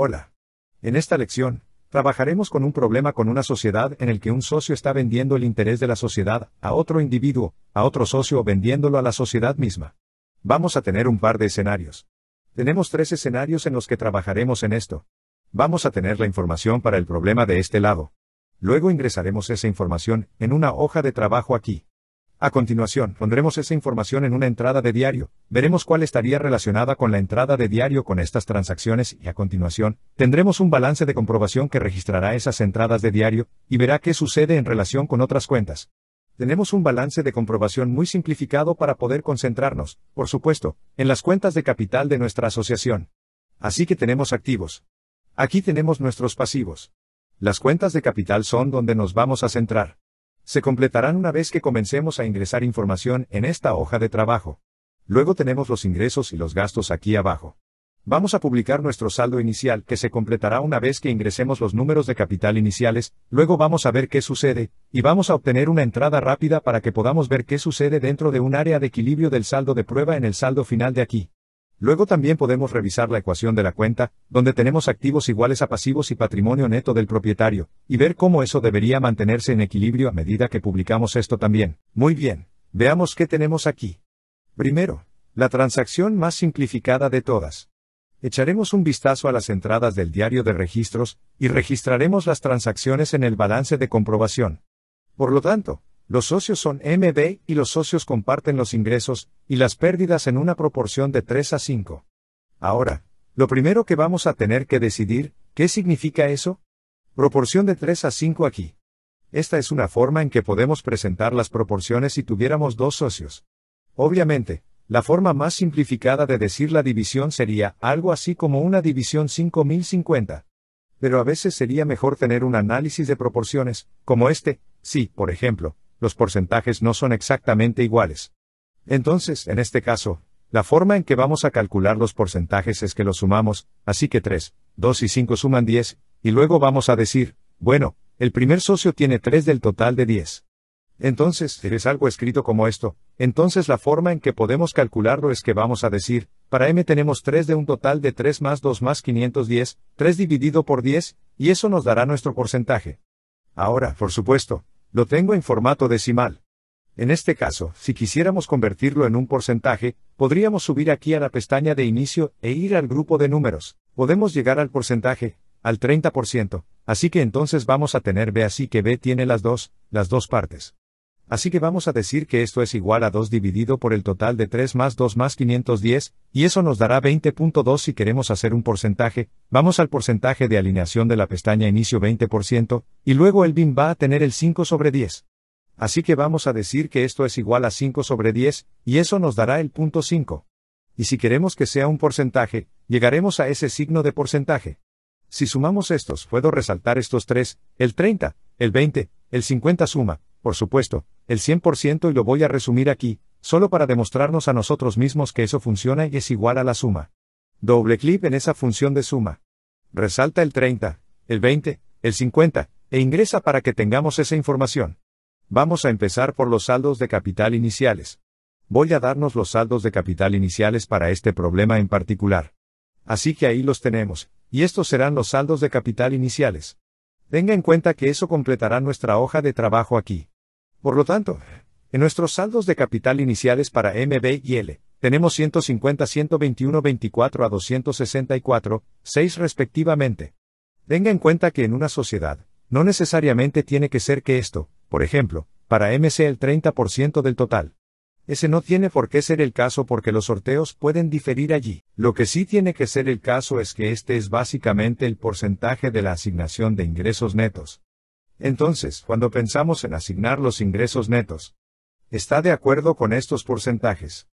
Hola. En esta lección, trabajaremos con un problema con una sociedad en el que un socio está vendiendo el interés de la sociedad a otro individuo, a otro socio o vendiéndolo a la sociedad misma. Vamos a tener un par de escenarios. Tenemos tres escenarios en los que trabajaremos en esto. Vamos a tener la información para el problema de este lado. Luego ingresaremos esa información en una hoja de trabajo aquí. A continuación, pondremos esa información en una entrada de diario, veremos cuál estaría relacionada con la entrada de diario con estas transacciones y a continuación, tendremos un balance de comprobación que registrará esas entradas de diario, y verá qué sucede en relación con otras cuentas. Tenemos un balance de comprobación muy simplificado para poder concentrarnos, por supuesto, en las cuentas de capital de nuestra asociación. Así que tenemos activos. Aquí tenemos nuestros pasivos. Las cuentas de capital son donde nos vamos a centrar se completarán una vez que comencemos a ingresar información en esta hoja de trabajo. Luego tenemos los ingresos y los gastos aquí abajo. Vamos a publicar nuestro saldo inicial que se completará una vez que ingresemos los números de capital iniciales, luego vamos a ver qué sucede, y vamos a obtener una entrada rápida para que podamos ver qué sucede dentro de un área de equilibrio del saldo de prueba en el saldo final de aquí. Luego también podemos revisar la ecuación de la cuenta, donde tenemos activos iguales a pasivos y patrimonio neto del propietario, y ver cómo eso debería mantenerse en equilibrio a medida que publicamos esto también. Muy bien, veamos qué tenemos aquí. Primero, la transacción más simplificada de todas. Echaremos un vistazo a las entradas del diario de registros, y registraremos las transacciones en el balance de comprobación. Por lo tanto, los socios son MB y los socios comparten los ingresos y las pérdidas en una proporción de 3 a 5. Ahora, lo primero que vamos a tener que decidir, ¿qué significa eso? Proporción de 3 a 5 aquí. Esta es una forma en que podemos presentar las proporciones si tuviéramos dos socios. Obviamente, la forma más simplificada de decir la división sería algo así como una división 5050. Pero a veces sería mejor tener un análisis de proporciones, como este, si, por ejemplo, los porcentajes no son exactamente iguales. Entonces, en este caso, la forma en que vamos a calcular los porcentajes es que los sumamos, así que 3, 2 y 5 suman 10, y luego vamos a decir, bueno, el primer socio tiene 3 del total de 10. Entonces, si es algo escrito como esto, entonces la forma en que podemos calcularlo es que vamos a decir, para m tenemos 3 de un total de 3 más 2 más 510, 3 dividido por 10, y eso nos dará nuestro porcentaje. Ahora, por supuesto, lo tengo en formato decimal. En este caso, si quisiéramos convertirlo en un porcentaje, podríamos subir aquí a la pestaña de inicio e ir al grupo de números. Podemos llegar al porcentaje, al 30%, así que entonces vamos a tener B así que B tiene las dos, las dos partes. Así que vamos a decir que esto es igual a 2 dividido por el total de 3 más 2 más 510, y eso nos dará 20.2 si queremos hacer un porcentaje, vamos al porcentaje de alineación de la pestaña inicio 20%, y luego el BIM va a tener el 5 sobre 10. Así que vamos a decir que esto es igual a 5 sobre 10, y eso nos dará el punto 5. Y si queremos que sea un porcentaje, llegaremos a ese signo de porcentaje. Si sumamos estos, puedo resaltar estos 3, el 30, el 20, el 50 suma, por supuesto, el 100% y lo voy a resumir aquí, solo para demostrarnos a nosotros mismos que eso funciona y es igual a la suma. Doble clic en esa función de suma. Resalta el 30, el 20, el 50, e ingresa para que tengamos esa información. Vamos a empezar por los saldos de capital iniciales. Voy a darnos los saldos de capital iniciales para este problema en particular. Así que ahí los tenemos, y estos serán los saldos de capital iniciales. Tenga en cuenta que eso completará nuestra hoja de trabajo aquí. Por lo tanto, en nuestros saldos de capital iniciales para MB y L, tenemos 150, 121, 24 a 264, 6 respectivamente. Tenga en cuenta que en una sociedad, no necesariamente tiene que ser que esto, por ejemplo, para MC el 30% del total. Ese no tiene por qué ser el caso porque los sorteos pueden diferir allí. Lo que sí tiene que ser el caso es que este es básicamente el porcentaje de la asignación de ingresos netos. Entonces, cuando pensamos en asignar los ingresos netos, está de acuerdo con estos porcentajes.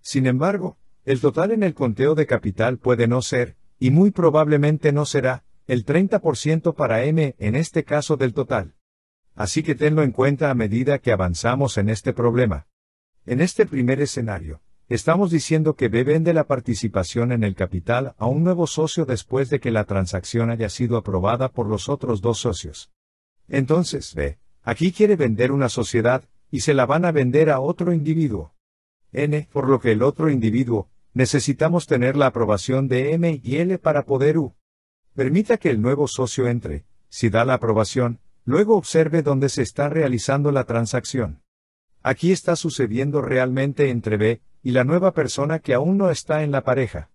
Sin embargo, el total en el conteo de capital puede no ser, y muy probablemente no será, el 30% para M en este caso del total. Así que tenlo en cuenta a medida que avanzamos en este problema. En este primer escenario, estamos diciendo que B vende la participación en el capital a un nuevo socio después de que la transacción haya sido aprobada por los otros dos socios. Entonces, B. aquí quiere vender una sociedad, y se la van a vender a otro individuo. N, por lo que el otro individuo, necesitamos tener la aprobación de M y L para poder U. Permita que el nuevo socio entre, si da la aprobación, luego observe dónde se está realizando la transacción. Aquí está sucediendo realmente entre B y la nueva persona que aún no está en la pareja.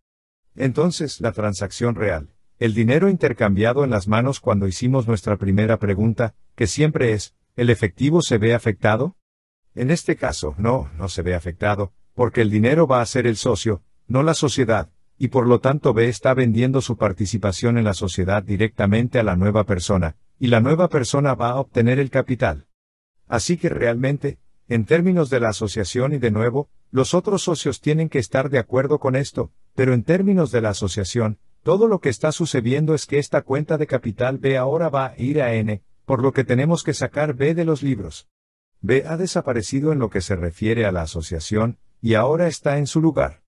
Entonces, la transacción real el dinero intercambiado en las manos cuando hicimos nuestra primera pregunta, que siempre es, ¿el efectivo se ve afectado? En este caso, no, no se ve afectado, porque el dinero va a ser el socio, no la sociedad, y por lo tanto B está vendiendo su participación en la sociedad directamente a la nueva persona, y la nueva persona va a obtener el capital. Así que realmente, en términos de la asociación y de nuevo, los otros socios tienen que estar de acuerdo con esto, pero en términos de la asociación, todo lo que está sucediendo es que esta cuenta de capital B ahora va a ir a N, por lo que tenemos que sacar B de los libros. B ha desaparecido en lo que se refiere a la asociación, y ahora está en su lugar.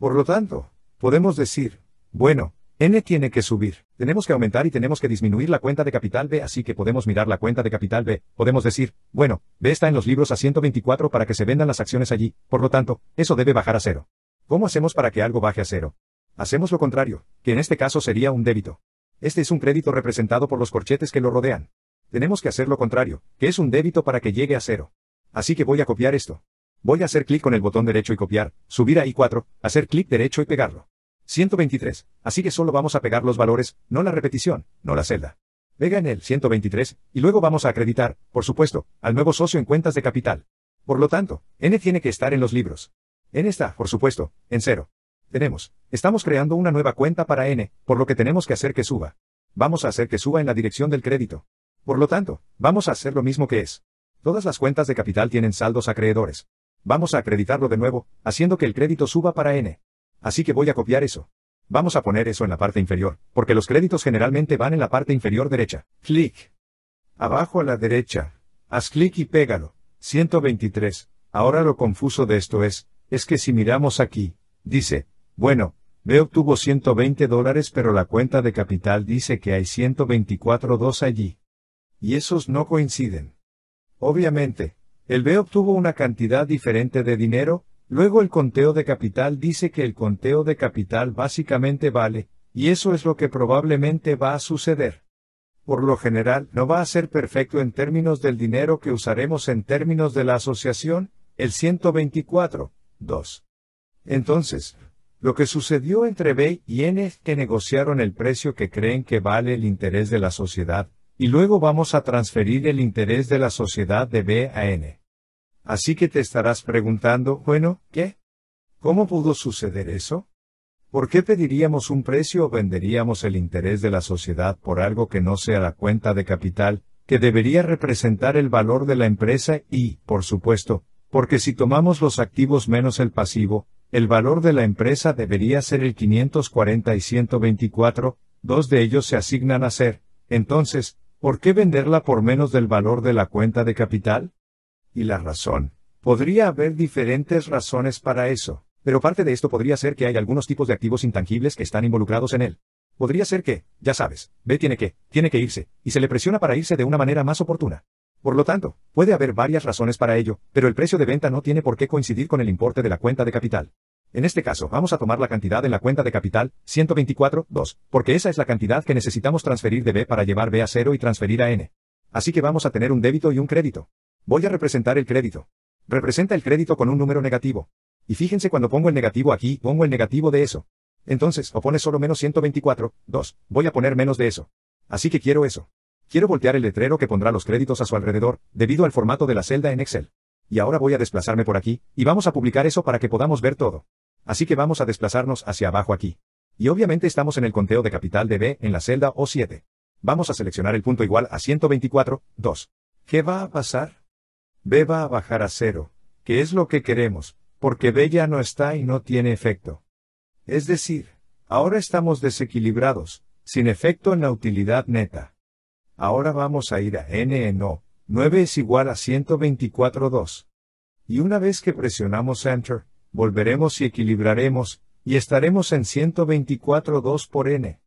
Por lo tanto, podemos decir, bueno, N tiene que subir. Tenemos que aumentar y tenemos que disminuir la cuenta de capital B, así que podemos mirar la cuenta de capital B. Podemos decir, bueno, B está en los libros a 124 para que se vendan las acciones allí, por lo tanto, eso debe bajar a cero. ¿Cómo hacemos para que algo baje a cero? Hacemos lo contrario, que en este caso sería un débito. Este es un crédito representado por los corchetes que lo rodean. Tenemos que hacer lo contrario, que es un débito para que llegue a cero. Así que voy a copiar esto. Voy a hacer clic con el botón derecho y copiar, subir a I4, hacer clic derecho y pegarlo. 123, así que solo vamos a pegar los valores, no la repetición, no la celda. Pega en el 123, y luego vamos a acreditar, por supuesto, al nuevo socio en cuentas de capital. Por lo tanto, N tiene que estar en los libros. N está, por supuesto, en cero. Tenemos. Estamos creando una nueva cuenta para N, por lo que tenemos que hacer que suba. Vamos a hacer que suba en la dirección del crédito. Por lo tanto, vamos a hacer lo mismo que es. Todas las cuentas de capital tienen saldos acreedores. Vamos a acreditarlo de nuevo, haciendo que el crédito suba para N. Así que voy a copiar eso. Vamos a poner eso en la parte inferior, porque los créditos generalmente van en la parte inferior derecha. Clic. Abajo a la derecha. Haz clic y pégalo. 123. Ahora lo confuso de esto es, es que si miramos aquí, dice, bueno, B obtuvo 120 dólares pero la cuenta de capital dice que hay 1242 allí. Y esos no coinciden. Obviamente, el B obtuvo una cantidad diferente de dinero, luego el conteo de capital dice que el conteo de capital básicamente vale, y eso es lo que probablemente va a suceder. Por lo general, no va a ser perfecto en términos del dinero que usaremos en términos de la asociación, el 1242. Entonces, lo que sucedió entre B y N es que negociaron el precio que creen que vale el interés de la sociedad, y luego vamos a transferir el interés de la sociedad de B a N. Así que te estarás preguntando, bueno, ¿qué? ¿Cómo pudo suceder eso? ¿Por qué pediríamos un precio o venderíamos el interés de la sociedad por algo que no sea la cuenta de capital, que debería representar el valor de la empresa y, por supuesto, porque si tomamos los activos menos el pasivo, el valor de la empresa debería ser el 540 y 124, dos de ellos se asignan a ser, entonces, ¿por qué venderla por menos del valor de la cuenta de capital? Y la razón. Podría haber diferentes razones para eso, pero parte de esto podría ser que hay algunos tipos de activos intangibles que están involucrados en él. Podría ser que, ya sabes, B tiene que, tiene que irse, y se le presiona para irse de una manera más oportuna. Por lo tanto, puede haber varias razones para ello, pero el precio de venta no tiene por qué coincidir con el importe de la cuenta de capital. En este caso, vamos a tomar la cantidad en la cuenta de capital, 2, porque esa es la cantidad que necesitamos transferir de B para llevar B a 0 y transferir a N. Así que vamos a tener un débito y un crédito. Voy a representar el crédito. Representa el crédito con un número negativo. Y fíjense cuando pongo el negativo aquí, pongo el negativo de eso. Entonces, o pone solo menos 124, 2, voy a poner menos de eso. Así que quiero eso. Quiero voltear el letrero que pondrá los créditos a su alrededor, debido al formato de la celda en Excel. Y ahora voy a desplazarme por aquí, y vamos a publicar eso para que podamos ver todo. Así que vamos a desplazarnos hacia abajo aquí. Y obviamente estamos en el conteo de capital de B en la celda O7. Vamos a seleccionar el punto igual a 124, 2. ¿Qué va a pasar? B va a bajar a cero, que es lo que queremos, porque B ya no está y no tiene efecto. Es decir, ahora estamos desequilibrados, sin efecto en la utilidad neta ahora vamos a ir a N O, 9 es igual a 124.2. Y una vez que presionamos Enter, volveremos y equilibraremos, y estaremos en 124.2 por N.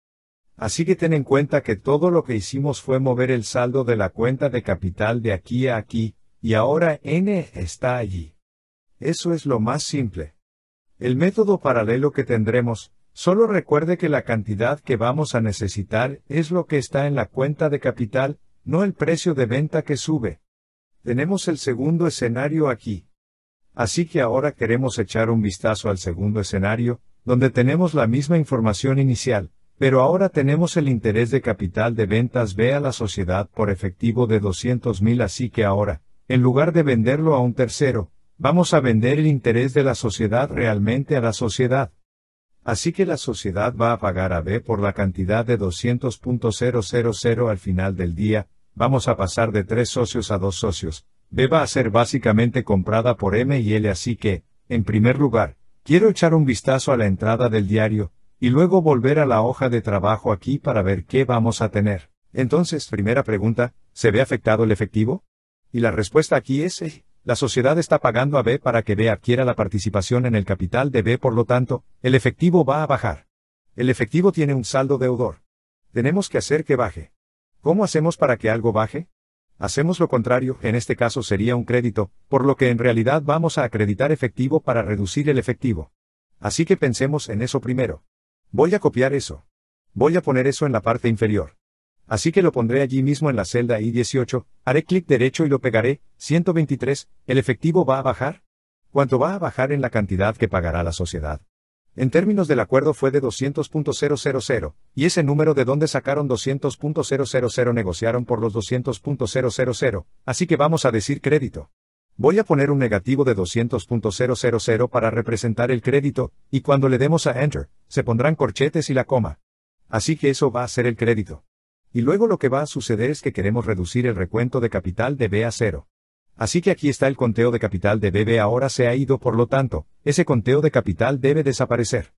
Así que ten en cuenta que todo lo que hicimos fue mover el saldo de la cuenta de capital de aquí a aquí, y ahora N está allí. Eso es lo más simple. El método paralelo que tendremos, Solo recuerde que la cantidad que vamos a necesitar es lo que está en la cuenta de capital, no el precio de venta que sube. Tenemos el segundo escenario aquí. Así que ahora queremos echar un vistazo al segundo escenario, donde tenemos la misma información inicial, pero ahora tenemos el interés de capital de ventas B a la sociedad por efectivo de mil así que ahora, en lugar de venderlo a un tercero, vamos a vender el interés de la sociedad realmente a la sociedad. Así que la sociedad va a pagar a B por la cantidad de 200.000 al final del día, vamos a pasar de tres socios a dos socios, B va a ser básicamente comprada por M y L así que, en primer lugar, quiero echar un vistazo a la entrada del diario, y luego volver a la hoja de trabajo aquí para ver qué vamos a tener. Entonces, primera pregunta, ¿se ve afectado el efectivo? Y la respuesta aquí es, sí la sociedad está pagando a B para que B adquiera la participación en el capital de B, por lo tanto, el efectivo va a bajar. El efectivo tiene un saldo deudor. Tenemos que hacer que baje. ¿Cómo hacemos para que algo baje? Hacemos lo contrario, en este caso sería un crédito, por lo que en realidad vamos a acreditar efectivo para reducir el efectivo. Así que pensemos en eso primero. Voy a copiar eso. Voy a poner eso en la parte inferior. Así que lo pondré allí mismo en la celda I18, haré clic derecho y lo pegaré, 123, ¿el efectivo va a bajar? ¿Cuánto va a bajar en la cantidad que pagará la sociedad? En términos del acuerdo fue de 200.000, y ese número de donde sacaron 200.000 negociaron por los 200.000, así que vamos a decir crédito. Voy a poner un negativo de 200.000 para representar el crédito, y cuando le demos a Enter, se pondrán corchetes y la coma. Así que eso va a ser el crédito. Y luego lo que va a suceder es que queremos reducir el recuento de capital de B a cero. Así que aquí está el conteo de capital de BB ahora se ha ido por lo tanto, ese conteo de capital debe desaparecer.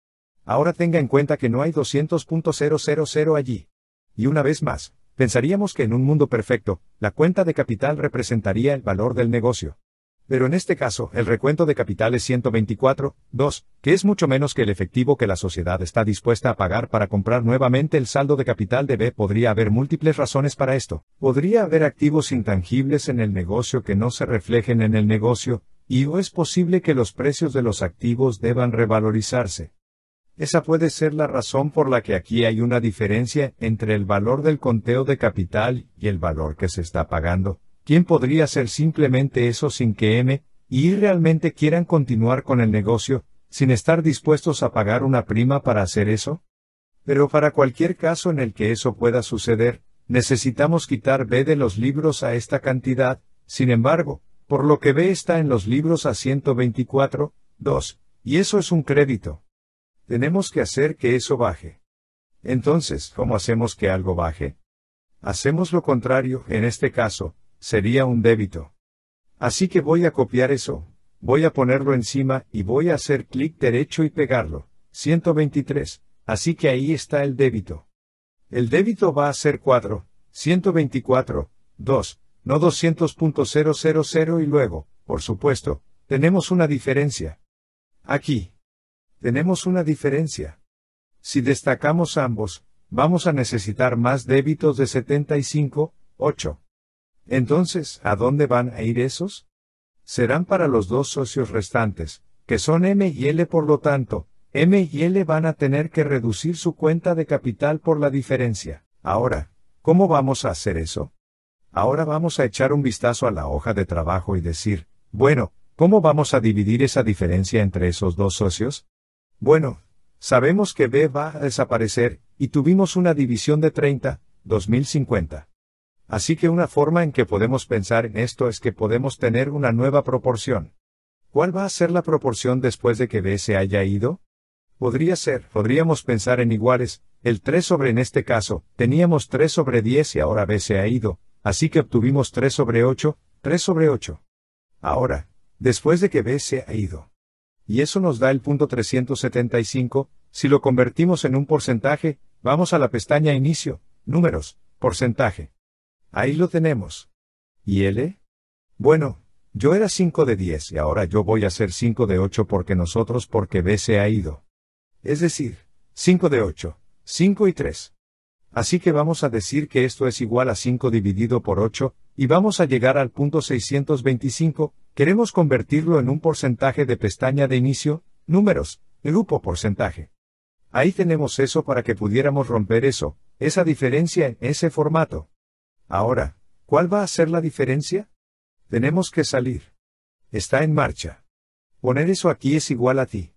Ahora tenga en cuenta que no hay 200.000 allí. Y una vez más, pensaríamos que en un mundo perfecto, la cuenta de capital representaría el valor del negocio. Pero en este caso, el recuento de capital es 124, 2, que es mucho menos que el efectivo que la sociedad está dispuesta a pagar para comprar nuevamente el saldo de capital de B. Podría haber múltiples razones para esto. Podría haber activos intangibles en el negocio que no se reflejen en el negocio, y o es posible que los precios de los activos deban revalorizarse. Esa puede ser la razón por la que aquí hay una diferencia entre el valor del conteo de capital y el valor que se está pagando, ¿quién podría hacer simplemente eso sin que M y I realmente quieran continuar con el negocio, sin estar dispuestos a pagar una prima para hacer eso? Pero para cualquier caso en el que eso pueda suceder, necesitamos quitar B de los libros a esta cantidad, sin embargo, por lo que B está en los libros a 124, 2, y eso es un crédito. Tenemos que hacer que eso baje. Entonces, ¿cómo hacemos que algo baje? Hacemos lo contrario, en este caso, Sería un débito. Así que voy a copiar eso, voy a ponerlo encima y voy a hacer clic derecho y pegarlo. 123. Así que ahí está el débito. El débito va a ser 4, 124, 2, no 200.000 y luego, por supuesto, tenemos una diferencia. Aquí. Tenemos una diferencia. Si destacamos ambos, vamos a necesitar más débitos de 75, 8. Entonces, ¿a dónde van a ir esos? Serán para los dos socios restantes, que son M y L por lo tanto, M y L van a tener que reducir su cuenta de capital por la diferencia. Ahora, ¿cómo vamos a hacer eso? Ahora vamos a echar un vistazo a la hoja de trabajo y decir, bueno, ¿cómo vamos a dividir esa diferencia entre esos dos socios? Bueno, sabemos que B va a desaparecer, y tuvimos una división de 30, 2050. Así que una forma en que podemos pensar en esto es que podemos tener una nueva proporción. ¿Cuál va a ser la proporción después de que B se haya ido? Podría ser, podríamos pensar en iguales, el 3 sobre en este caso, teníamos 3 sobre 10 y ahora B se ha ido, así que obtuvimos 3 sobre 8, 3 sobre 8. Ahora, después de que B se ha ido. Y eso nos da el punto 375, si lo convertimos en un porcentaje, vamos a la pestaña Inicio, Números, Porcentaje. Ahí lo tenemos. ¿Y L? Bueno, yo era 5 de 10 y ahora yo voy a ser 5 de 8 porque nosotros porque B se ha ido. Es decir, 5 de 8, 5 y 3. Así que vamos a decir que esto es igual a 5 dividido por 8, y vamos a llegar al punto 625, queremos convertirlo en un porcentaje de pestaña de inicio, números, grupo porcentaje. Ahí tenemos eso para que pudiéramos romper eso, esa diferencia en ese formato. Ahora, ¿cuál va a ser la diferencia? Tenemos que salir. Está en marcha. Poner eso aquí es igual a ti.